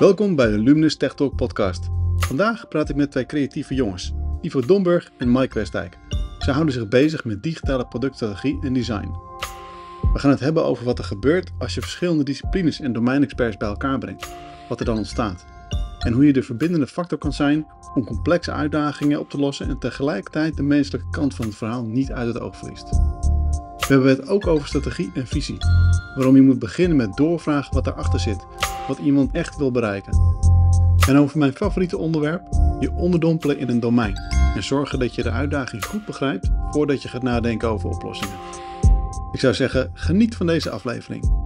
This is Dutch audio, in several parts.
Welkom bij de Luminous Tech Talk podcast. Vandaag praat ik met twee creatieve jongens, Ivo Domburg en Mike Westdijk. Zij houden zich bezig met digitale productstrategie en design. We gaan het hebben over wat er gebeurt als je verschillende disciplines en domeinexperts bij elkaar brengt, wat er dan ontstaat. En hoe je de verbindende factor kan zijn om complexe uitdagingen op te lossen en tegelijkertijd de menselijke kant van het verhaal niet uit het oog verliest. We hebben het ook over strategie en visie. Waarom je moet beginnen met doorvragen wat erachter zit wat iemand echt wil bereiken. En over mijn favoriete onderwerp, je onderdompelen in een domein en zorgen dat je de uitdaging goed begrijpt voordat je gaat nadenken over oplossingen. Ik zou zeggen, geniet van deze aflevering.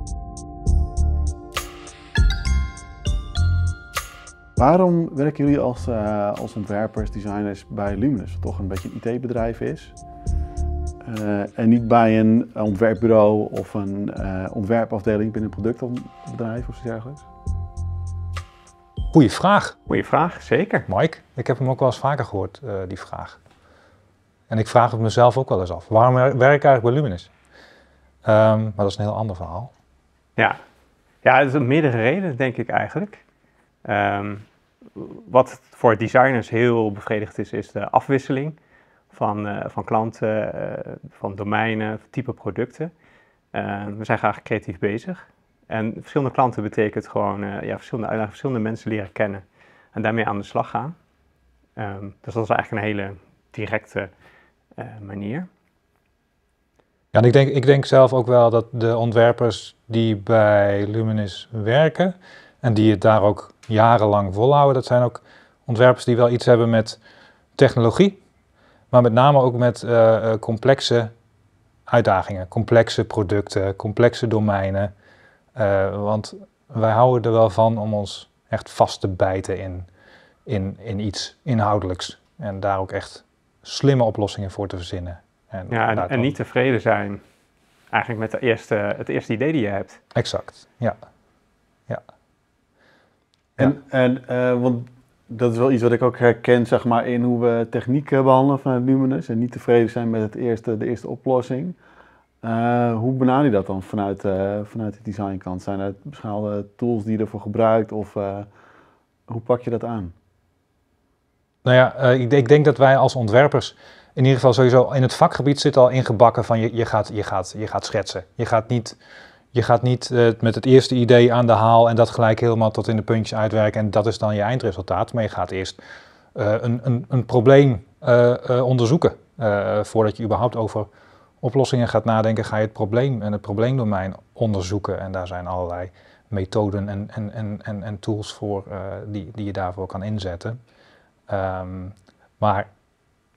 Waarom werken jullie als, eh, als ontwerpers, designers bij Luminus, wat toch een beetje een IT-bedrijf is? Eh, en niet bij een ontwerpbureau of een eh, ontwerpafdeling binnen een productbedrijf of iets dergelijks? Goeie vraag. Goeie vraag, zeker. Mike, ik heb hem ook wel eens vaker gehoord, eh, die vraag. En ik vraag het mezelf ook wel eens af. Waarom werk ik eigenlijk bij Luminous? Ehm, maar dat is een heel ander verhaal. Ja, ja dat is een meerdere reden, denk ik eigenlijk. Ehm, wat voor designers heel bevredigd is, is de afwisseling van, eh, van klanten, eh, van domeinen, type producten. Ehm, we zijn graag creatief bezig. En verschillende klanten betekent gewoon eh, ja, verschillende uitdagingen, verschillende mensen leren kennen en daarmee aan de slag gaan. Ehm, dus dat is eigenlijk een hele directe eh, manier. Ja, en ik denk, ik denk zelf ook wel dat de ontwerpers die bij Luminous werken en die het daar ook jarenlang volhouden, dat zijn ook ontwerpers die wel iets hebben met technologie, maar met name ook met eh, complexe uitdagingen, complexe producten, complexe domeinen. Eh, want wij houden er wel van om ons echt vast te bijten in, in, in iets inhoudelijks. En daar ook echt slimme oplossingen voor te verzinnen. En ja, en, niet tevreden zijn eigenlijk met de eerste, het eerste idee die je hebt. Exact, ja. ja. En, en eh, want dat is wel iets wat ik ook herken, zeg maar, in hoe we technieken behandelen vanuit Numinus. En niet tevreden zijn met het eerste, de eerste oplossing. Eh, hoe benader je dat dan vanuit, eh, vanuit de designkant? Zijn er bepaalde tools die je ervoor gebruikt of eh, hoe pak je dat aan? Nou ja, ik, ik, denk dat wij als ontwerpers in ieder geval sowieso in het vakgebied zit al ingebakken van je, je, gaat, je, gaat, je gaat schetsen. Je gaat niet, je gaat niet met het eerste idee aan de haal en dat gelijk helemaal tot in de puntjes uitwerken en dat is dan je eindresultaat. Maar je gaat eerst een, een, een, probleem onderzoeken voordat je überhaupt over oplossingen gaat nadenken, ga je het probleem en het probleemdomein onderzoeken. En daar zijn allerlei methoden en, en, en, en, en tools voor eh, die, die je daarvoor kan inzetten. Ehm, maar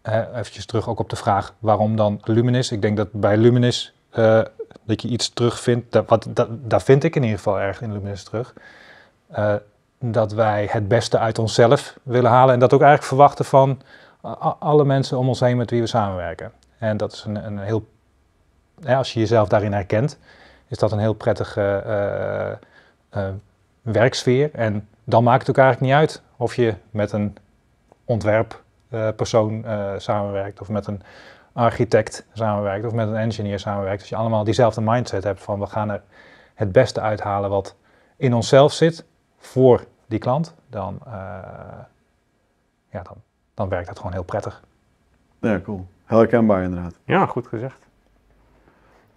even eventjes terug ook op de vraag waarom dan Luminis. Ik denk dat bij Luminis eh, dat je iets terugvindt, dat, wat, dat, vind ik in ieder geval erg in Luminis terug. Eh, dat wij het beste uit onszelf willen halen en dat ook eigenlijk verwachten van alle mensen om ons heen met wie we samenwerken. En dat is een, een heel als je jezelf daarin herkent, is dat een heel prettige eh, eh, eh, werksfeer. En dan maakt het ook eigenlijk niet uit of je met een ontwerppersoon samenwerkt of met een architect samenwerkt of met een engineer samenwerkt. Als je allemaal diezelfde mindset hebt van we gaan er het beste uithalen wat in onszelf zit voor die klant, dan, ja, dan, dan werkt dat gewoon heel prettig. Ja, cool. Heel herkenbaar inderdaad. Ja, goed gezegd.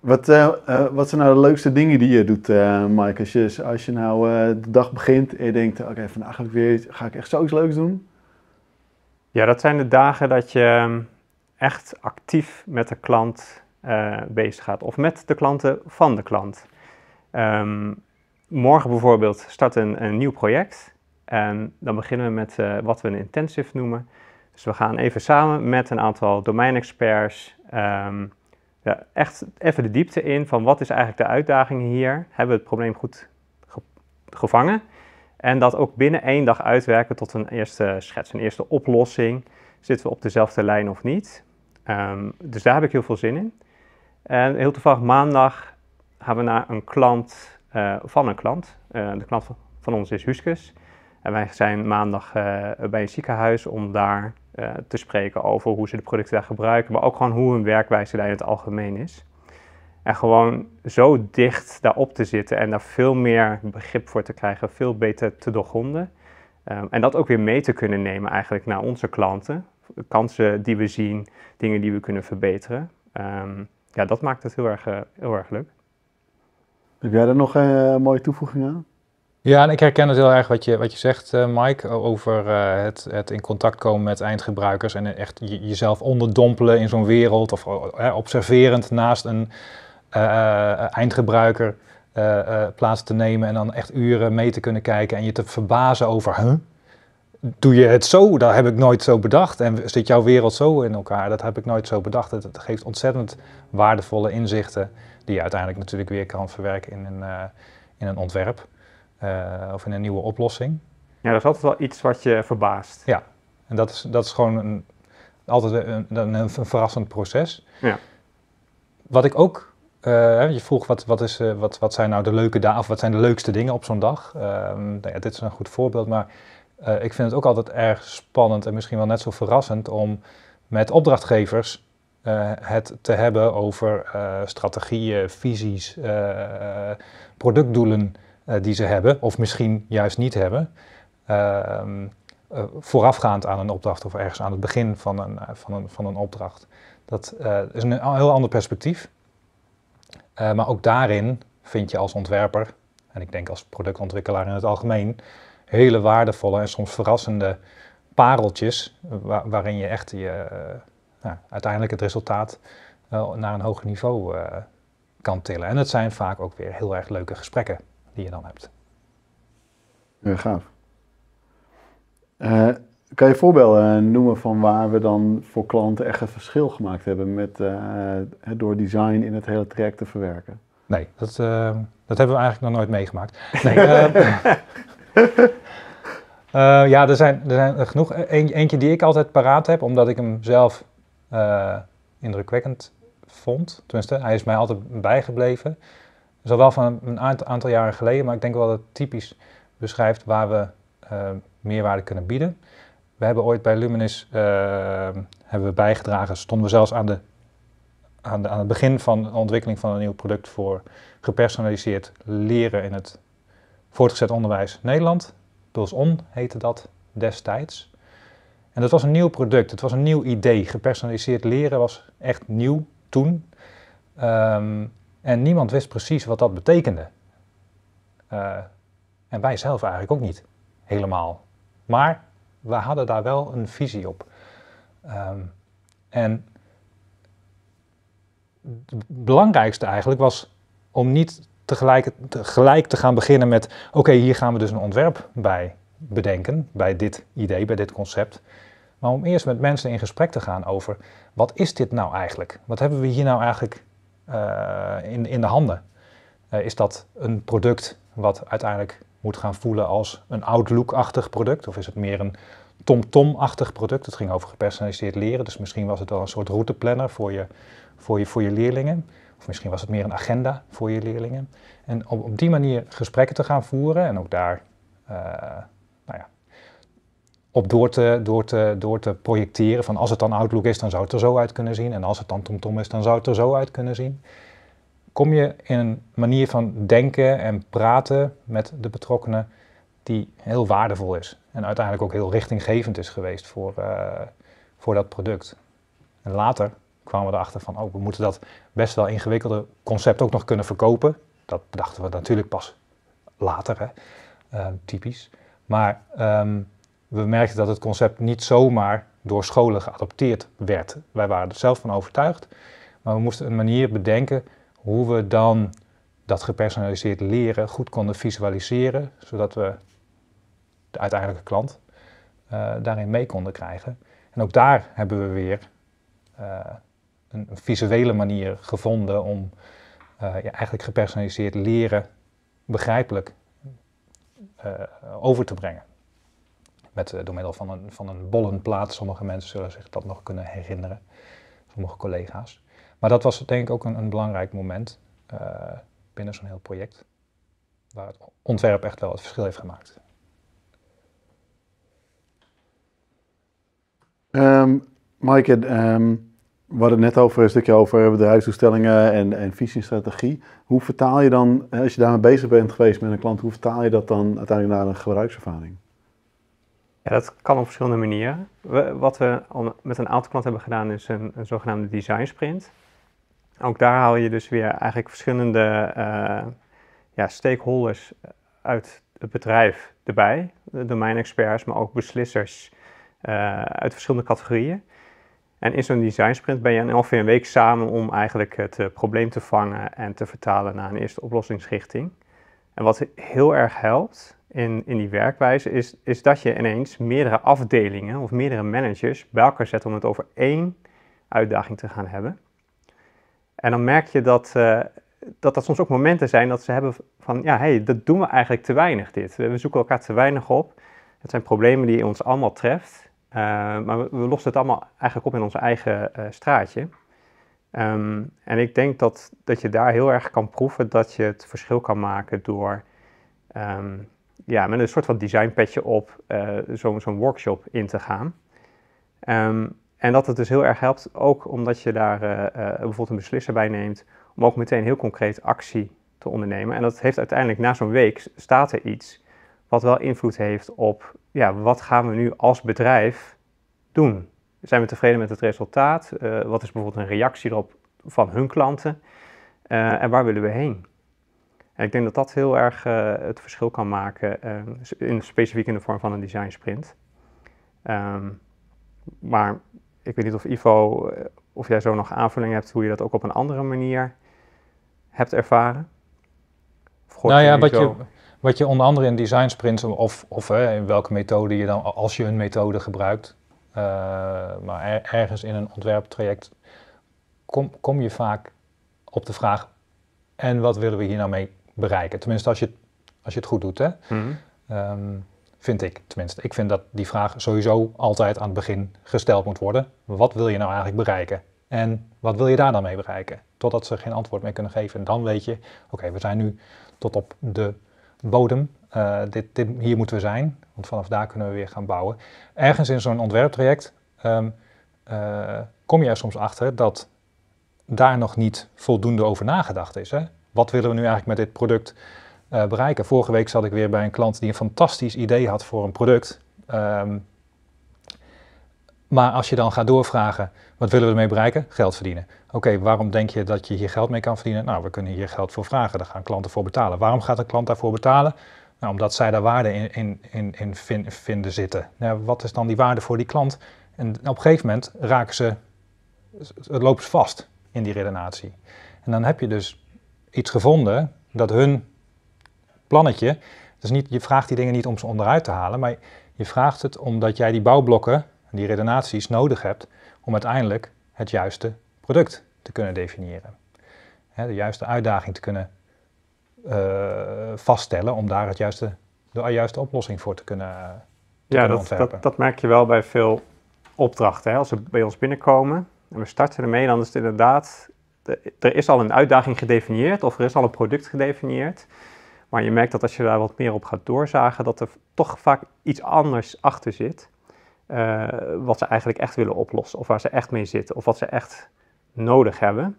Wat, eh, eh, wat zijn nou de leukste dingen die je doet, uh, Mike? Als je, als je nou de dag begint en je denkt, oké, vandaag ga ik, weer, ga ik echt zoiets leuks doen? Ja, dat zijn de dagen dat je ehm, echt actief met de klant bezig gaat. Of met de klanten van de klant. Ehm, morgen bijvoorbeeld start een, een nieuw project. En dan beginnen we met wat we een intensive noemen. Dus we gaan even samen met een aantal domeinexperts... Ehm, ja, echt even de diepte in van wat is eigenlijk de uitdaging hier? Hebben we het probleem goed gevangen? En dat ook binnen één dag uitwerken tot een eerste schets, een eerste oplossing. Zitten we op dezelfde lijn of niet? Ehm, dus daar heb ik heel veel zin in. En heel toevallig maandag gaan we naar een klant eh, van een klant. Eh, de klant van, ons is Huskus. En wij zijn maandag eh, bij een ziekenhuis om daar eh, te spreken over hoe ze de producten daar gebruiken, maar ook gewoon hoe hun werkwijze daar in het algemeen is. En gewoon zo dicht daarop te zitten en daar veel meer begrip voor te krijgen, veel beter te doorgronden. Ehm, en dat ook weer mee te kunnen nemen eigenlijk naar onze klanten. Kansen die we zien, dingen die we kunnen verbeteren. Ehm, ja, dat maakt het heel erg, eh, heel erg leuk. Heb jij er nog een eh, mooie toevoeging aan? Ja, en ik herken het heel erg wat je, wat je zegt, eh, Mike, over eh, het, het in contact komen met eindgebruikers en eh, echt jezelf onderdompelen in zo'n wereld of observerend naast een eindgebruiker plaats te nemen en dan echt uren mee te kunnen kijken en je te verbazen over, huh? doe je het zo? Dat heb ik nooit zo bedacht en zit jouw wereld zo in elkaar? Dat heb ik nooit zo bedacht. Het, geeft ontzettend waardevolle inzichten die je uiteindelijk natuurlijk weer kan verwerken in een, in een ontwerp. Eh, of in een nieuwe oplossing. Ja, dat is altijd wel iets wat je verbaast. Ja, en dat is, dat is gewoon een, altijd een, een, een, verrassend proces. Ja. Wat ik ook, eh, je vroeg wat, wat, is, eh, wat, wat zijn nou de leuke dagen, of wat zijn de leukste dingen op zo'n dag? Ehm, nou ja, dit is een goed voorbeeld, maar ik vind het ook altijd erg spannend en misschien wel net zo verrassend om met opdrachtgevers het te hebben over strategieën, visies, productdoelen. Eh, die ze hebben, of misschien juist niet hebben, ehm, eh, voorafgaand aan een opdracht of ergens aan het begin van een, eh, van een, van een opdracht. Dat is een heel ander perspectief. maar ook daarin vind je als ontwerper, en ik denk als productontwikkelaar in het algemeen, hele waardevolle en soms verrassende pareltjes waarin je echt je, nou, uiteindelijk het resultaat naar een hoger niveau kan tillen. En het zijn vaak ook weer heel erg leuke gesprekken die je dan hebt. Ja, gaaf. Eh, kan je voorbeelden eh, noemen van waar we dan voor klanten echt een verschil gemaakt hebben met, eh, door design in het hele traject te verwerken? Nee, dat, dat hebben we eigenlijk nog nooit meegemaakt. Nee, ja, er zijn er, zijn genoeg. E-, eentje die ik altijd paraat heb, omdat ik hem zelf indrukwekkend vond. Tenminste, hij is mij altijd bijgebleven is al wel van een aantal jaren geleden, maar ik denk wel dat het typisch beschrijft waar we eh, meerwaarde kunnen bieden. We hebben ooit bij Luminus eh, hebben we bijgedragen, stonden we zelfs aan, de, aan, de, aan het begin van de ontwikkeling van een nieuw product voor gepersonaliseerd leren in het voortgezet onderwijs Nederland. PulsOn heette dat destijds. En dat was een nieuw product, het was een nieuw idee. Gepersonaliseerd leren was echt nieuw toen. Um, en niemand wist precies wat dat betekende. Eh, en wij zelf eigenlijk ook niet helemaal. Maar we hadden daar wel een visie op. Ehm, en het belangrijkste eigenlijk was om niet tegelijk, gelijk te gaan beginnen met: oké, hier gaan we dus een ontwerp bij bedenken, bij dit idee, bij dit concept. Maar om eerst met mensen in gesprek te gaan over: wat is dit nou eigenlijk? Wat hebben we hier nou eigenlijk eh, in, in de handen? Eh, is dat een product wat uiteindelijk moet gaan voelen als een Outlook-achtig product? Of is het meer een TomTom-achtig product? Het ging over gepersonaliseerd leren, dus misschien was het wel een soort routeplanner voor je, voor je, voor je leerlingen. Of misschien was het meer een agenda voor je leerlingen. En om op die manier gesprekken te gaan voeren en ook daar eh, nou ja, op door te, door, te, door te projecteren van als het dan Outlook is, dan zou het er zo uit kunnen zien. En als het dan TomTom is, dan zou het er zo uit kunnen zien. Kom je in een manier van denken en praten met de betrokkenen die heel waardevol is. En uiteindelijk ook heel richtinggevend is geweest voor, eh, voor dat product. En later kwamen we erachter van, oh, we moeten dat best wel ingewikkelde concept ook nog kunnen verkopen. Dat dachten we natuurlijk pas later, hè? Eh, typisch. Maar ehm, we merkten dat het concept niet zomaar door scholen geadopteerd werd. Wij waren er zelf van overtuigd, maar we moesten een manier bedenken hoe we dan dat gepersonaliseerd leren goed konden visualiseren, zodat we de uiteindelijke klant eh, daarin mee konden krijgen. En ook daar hebben we weer eh, een visuele manier gevonden om eh, eigenlijk gepersonaliseerd leren begrijpelijk over te brengen. Met, eh, door middel van een, van een bollenplaat. Sommige mensen zullen zich dat nog kunnen herinneren. Sommige collega's. Maar dat was denk ik ook een, een belangrijk moment eh, binnen zo'n heel project. Waar het ontwerp echt wel het verschil heeft gemaakt. Um, Maaike, ehm, we hadden het net over een stukje over de en, en visie en Hoe vertaal je dan, eh, als je daarmee bezig bent geweest met een klant, hoe vertaal je dat dan uiteindelijk naar een gebruikservaring? Ja, dat kan op verschillende manieren. wat we al met een aantal klanten hebben gedaan is een, zogenaamde design sprint. Ook daar haal je dus weer eigenlijk verschillende eh, ja, stakeholders eh, uit het bedrijf erbij. domeinexperts, maar ook beslissers eh, uit verschillende categorieën. En in zo'n design sprint ben je ongeveer een week samen om eigenlijk het probleem te vangen en te vertalen naar een eerste oplossingsrichting. En wat heel erg helpt, in, in die werkwijze is, is dat je ineens meerdere afdelingen of meerdere managers bij elkaar zet om het over één uitdaging te gaan hebben. En dan merk je dat, eh, dat dat soms ook momenten zijn dat ze hebben van, ja, hey, dat doen we eigenlijk te weinig dit. We zoeken elkaar te weinig op. Het zijn problemen die ons allemaal treft, eh, maar we, lossen het allemaal eigenlijk op in ons eigen eh, straatje. Ehm, en ik denk dat, dat je daar heel erg kan proeven dat je het verschil kan maken door ehm, ja, met een soort van designpetje op eh, zo'n workshop in te gaan. Ehm, en dat het dus heel erg helpt, ook omdat je daar eh, eh, bijvoorbeeld een beslisser bij neemt, om ook meteen heel concreet actie te ondernemen. En dat heeft uiteindelijk na zo'n week staat er iets wat wel invloed heeft op ja, wat gaan we nu als bedrijf doen. Zijn we tevreden met het resultaat? wat is bijvoorbeeld een reactie erop van hun klanten? en waar willen we heen? ik denk dat dat heel erg eh, het verschil kan maken, eh, in, specifiek in de vorm van een design sprint. Ehm, maar ik weet niet of Ivo, eh, of jij zo nog aanvulling hebt hoe je dat ook op een andere manier hebt ervaren? nou ja, wat je, wat je onder andere in design sprints, of, of hè, in welke methode je dan, als je een methode gebruikt, maar ergens in een ontwerptraject kom, kom je vaak op de vraag, en wat willen we hier nou mee bereiken. Tenminste, als je, als je het goed doet, hè? Mhm. Ehm, vind ik tenminste. Ik vind dat die vraag sowieso altijd aan het begin gesteld moet worden. Wat wil je nou eigenlijk bereiken? En wat wil je daar dan mee bereiken? Totdat ze geen antwoord meer kunnen geven. En dan weet je, oké, we zijn nu tot op de bodem. Eh, dit, dit, hier moeten we zijn, want vanaf daar kunnen we weer gaan bouwen. Ergens in zo'n ontwerptraject ehm, eh, kom je er soms achter dat daar nog niet voldoende over nagedacht is. Hè? wat willen we nu eigenlijk met dit product eh, bereiken? Vorige week zat ik weer bij een klant die een fantastisch idee had voor een product. Ehm, maar als je dan gaat doorvragen, wat willen we ermee bereiken? Geld verdienen. Oké, waarom denk je dat je hier geld mee kan verdienen? Nou, we kunnen hier geld voor vragen, daar gaan klanten voor betalen. Waarom gaat een klant daarvoor betalen? Nou, omdat zij daar waarde in, in, in, in vinden zitten. Nou, wat is dan die waarde voor die klant? En op een gegeven moment raken ze, lopen ze vast in die redenatie. En dan heb je dus iets gevonden dat hun plannetje, dus niet, je vraagt die dingen niet om ze onderuit te halen, maar je vraagt het omdat jij die bouwblokken, die redenaties nodig hebt om uiteindelijk het juiste product te kunnen definiëren. de juiste uitdaging te kunnen eh, vaststellen om daar het juiste, de juiste oplossing voor te kunnen, ontwerpen. ja, dat, dat, merk je wel bij veel opdrachten. Hè? Als ze bij ons binnenkomen en we starten ermee, dan is het inderdaad eh, er is al een uitdaging gedefinieerd of er is al een product gedefinieerd. Maar je merkt dat als je daar wat meer op gaat doorzagen, dat er toch vaak iets anders achter zit. Eh, wat ze eigenlijk echt willen oplossen, of waar ze echt mee zitten, of wat ze echt nodig hebben.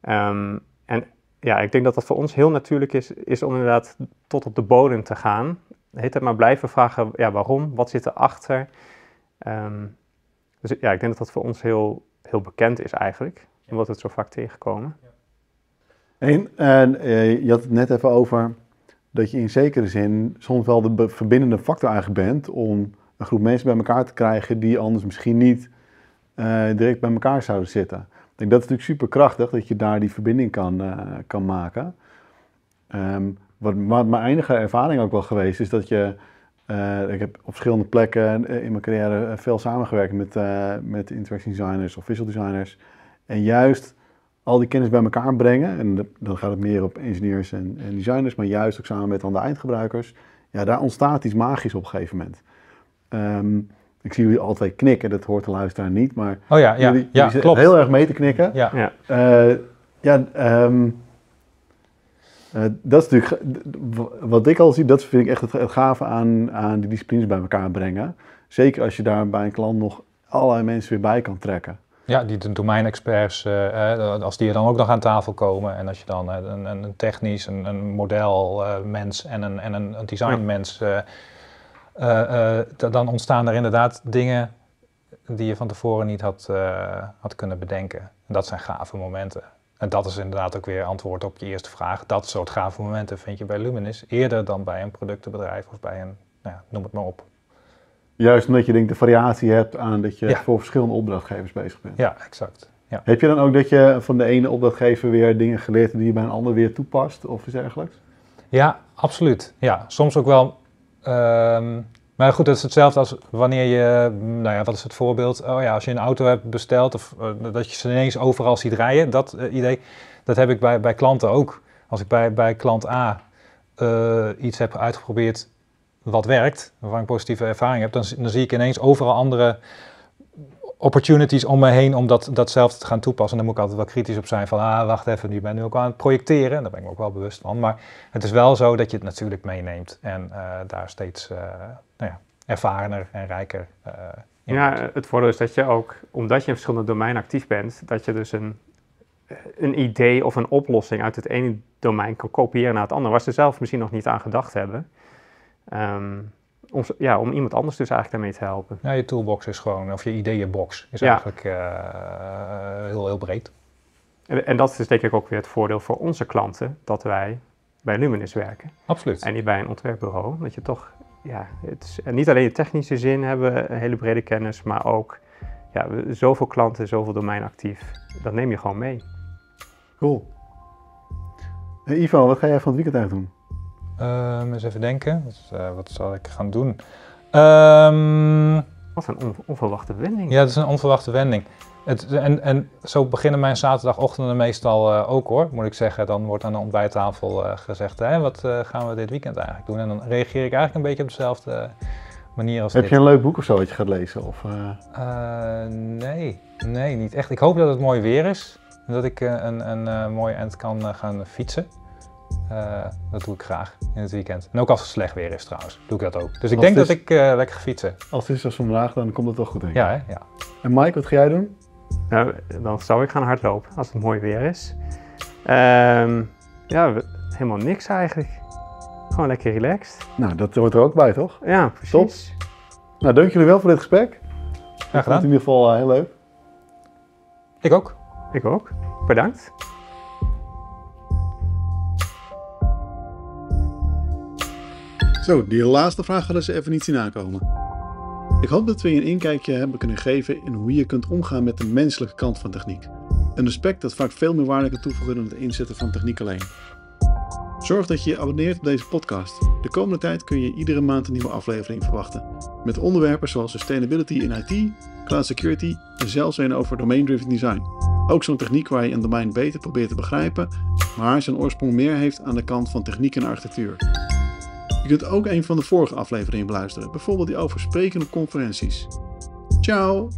Ehm, en ja, ik denk dat dat voor ons heel natuurlijk is, is om inderdaad tot op de bodem te gaan. Heet het maar blijven vragen, ja, waarom, wat zit erachter? Um, dus ja, ik denk dat dat voor ons heel, heel bekend is eigenlijk en wat het zo vaak tegenkomen. En, eh, je had het net even over dat je in zekere zin soms wel de verbindende factor eigenlijk bent om een groep mensen bij elkaar te krijgen die anders misschien niet eh, direct bij elkaar zouden zitten. Ik denk dat is natuurlijk super krachtig dat je daar die verbinding kan, eh, kan maken. Ehm, wat, mijn enige ervaring ook wel geweest is dat je. ik heb op verschillende plekken in mijn carrière veel samengewerkt met, met interaction designers of visual designers. En juist al die kennis bij elkaar brengen, en dan gaat het meer op engineers en, en designers, maar juist ook samen met dan de eindgebruikers, ja, daar ontstaat iets magisch op een gegeven moment. Ehm, ik zie jullie altijd knikken, dat hoort de luisteraar niet, maar oh ja, ja, jullie, klopt. heel erg mee te knikken. Ja, ja. Eh, ja ehm, eh, dat is natuurlijk, wat ik al zie, dat vind ik echt het, gave aan, aan die disciplines bij elkaar brengen. Zeker als je daar bij een klant nog allerlei mensen weer bij kan trekken. Ja, die de domeinexperts, eh, eh, als die er dan ook nog aan tafel komen en als je dan eh, een, een technisch, een, een modelmens en een, en een designmens, dan ontstaan er inderdaad dingen die je van tevoren niet had, had kunnen bedenken. En dat zijn gave momenten. En dat is inderdaad ook weer antwoord op je eerste vraag. Dat soort gave momenten vind je bij Luminous eerder dan bij een productenbedrijf of bij een, nou ja, noem het maar op, Juist omdat je denk de variatie hebt aan dat je voor verschillende opdrachtgevers bezig bent. Ja, exact. Ja. Heb je dan ook dat je van de ene opdrachtgever weer dingen geleerd die je bij een ander weer toepast of iets dergelijks? Ja, absoluut. Ja, soms ook wel. Ehm, maar goed, dat is hetzelfde als wanneer je, nou ja, wat is het voorbeeld? Oh ja, als je een auto hebt besteld of eh, dat je ze ineens overal ziet rijden, dat eh, idee, dat heb ik bij, bij klanten ook. Als ik bij, bij klant A eh, iets heb uitgeprobeerd wat werkt, waarvan ik positieve ervaring heb, dan, dan zie ik ineens overal andere opportunities om me heen om dat, datzelfde te gaan toepassen. En dan moet ik altijd wel kritisch op zijn van, ah, wacht even, nu ben ik nu ook aan het projecteren. En daar ben ik me ook wel bewust van. Maar het is wel zo dat je het natuurlijk meeneemt en eh, daar steeds uh, nou ja, ervarener en rijker uh, in Ja, het voordeel is dat je ook, omdat je in verschillende domeinen actief bent, dat je dus een, een idee of een oplossing uit het ene domein kan kopiëren naar het andere, waar ze zelf misschien nog niet aan gedacht hebben. Ehm, om, ja, om iemand anders dus eigenlijk daarmee te helpen. Ja, je toolbox is gewoon, of je ideeënbox is eigenlijk eh, heel, heel breed. En, en, dat is denk ik ook weer het voordeel voor onze klanten, dat wij bij Luminus werken. Absoluut. En niet bij een ontwerpbureau, dat je toch, ja, het is, niet alleen in technische zin hebben we een hele brede kennis, maar ook ja, zoveel klanten, zoveel domein actief, dat neem je gewoon mee. Cool. Hey, Ivo, wat ga jij van het weekend uit doen? Um, eens even denken, wat, eh, wat, zal ik gaan doen? Ehm, wat een onverwachte wending. Ja, dat is een onverwachte wending. Het, en, en zo beginnen mijn zaterdagochtenden meestal eh, ook hoor, moet ik zeggen. Dan wordt aan de ontbijttafel eh, gezegd, hè, wat gaan we dit weekend eigenlijk doen? En dan reageer ik eigenlijk een beetje op dezelfde manier als Heb je een leuk boek of zo dat je gaat lezen? Of, nee, nee, niet echt. Ik hoop dat het mooi weer is en dat ik een, een, mooi eind kan gaan fietsen. Eh, dat doe ik graag in het weekend. En ook als het slecht weer is trouwens, doe ik dat ook. Dus ik denk dat ik eh, lekker ga fietsen. Als het is als vandaag, dan komt het wel goed denk ik. Ja, hè? ja. En Mike, wat ga jij doen? dan zou ik gaan hardlopen als het mooi weer is. Ehm, ja, helemaal niks eigenlijk. Gewoon lekker relaxed. Nou, dat hoort er ook bij, toch? Ja, precies. Top. Nou, dank jullie wel voor dit gesprek. Graag gedaan. Ik vond het in ieder geval eh, heel leuk. Ik ook. Ik ook. Bedankt. Zo, die laatste vraag hadden ze even niet zien aankomen. Ik hoop dat we je een inkijkje hebben kunnen geven in hoe je kunt omgaan met de menselijke kant van techniek. Een aspect dat vaak veel meer waarde kan toevoegen dan het inzetten van techniek alleen. Zorg dat je je abonneert op deze podcast. De komende tijd kun je iedere maand een nieuwe aflevering verwachten. Met onderwerpen zoals sustainability in IT, cloud security en zelfs een over domain-driven design. Ook zo'n techniek waar je een domein beter probeert te begrijpen, maar zijn oorsprong meer heeft aan de kant van techniek en architectuur. Je kunt ook een van de vorige afleveringen beluisteren, bijvoorbeeld die over sprekende conferenties. Ciao!